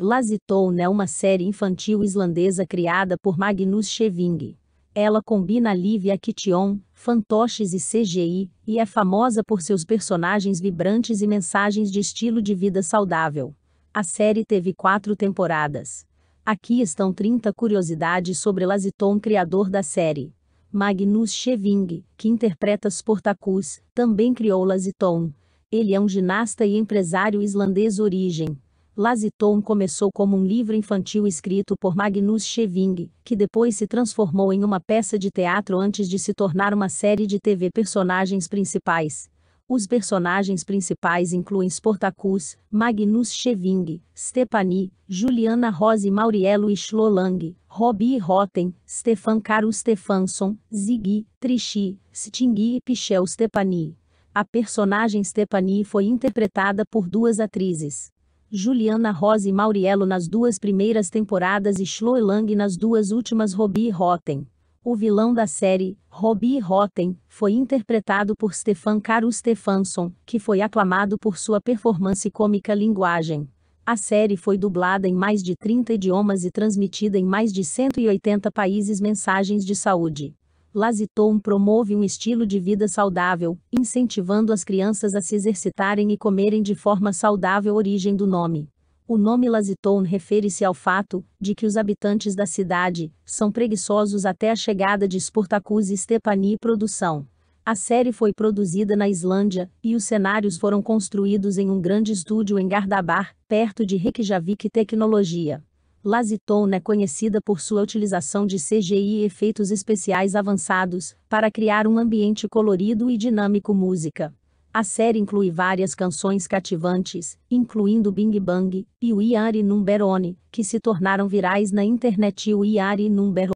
Lasitone é uma série infantil islandesa criada por Magnus Scheving. Ela combina alívio e fantoches e CGI, e é famosa por seus personagens vibrantes e mensagens de estilo de vida saudável. A série teve quatro temporadas. Aqui estão 30 curiosidades sobre Laziton, criador da série. Magnus Scheving, que interpreta Sportacus, também criou Laziton. Ele é um ginasta e empresário islandês origem Laziton começou como um livro infantil escrito por Magnus Scheving, que depois se transformou em uma peça de teatro antes de se tornar uma série de TV personagens principais. Os personagens principais incluem Sportacus, Magnus Scheving, Stepani, Juliana Rose e Schlolang, Robbie Rotten, Stefan Caro Stefansson, Ziggy, Trichy, Stingy e Pichel Stepani. A personagem Stepani foi interpretada por duas atrizes. Juliana Rosa e Mauriello nas duas primeiras temporadas e Chloe Lang nas duas últimas Robbie Rotten. O vilão da série, Robbie Rotten, foi interpretado por Stefan Caro Stefansson, que foi aclamado por sua performance cômica linguagem. A série foi dublada em mais de 30 idiomas e transmitida em mais de 180 países mensagens de saúde. Laziton promove um estilo de vida saudável, incentivando as crianças a se exercitarem e comerem de forma saudável origem do nome. O nome Laziton refere-se ao fato de que os habitantes da cidade são preguiçosos até a chegada de Spurtacus e Stepani Produção. A série foi produzida na Islândia, e os cenários foram construídos em um grande estúdio em Gardabar, perto de Reykjavik Tecnologia. Lazitone é conhecida por sua utilização de CGI e efeitos especiais avançados para criar um ambiente colorido e dinâmico música. A série inclui várias canções cativantes, incluindo Bing Bang e We Are Number One, que se tornaram virais na internet. We Are Number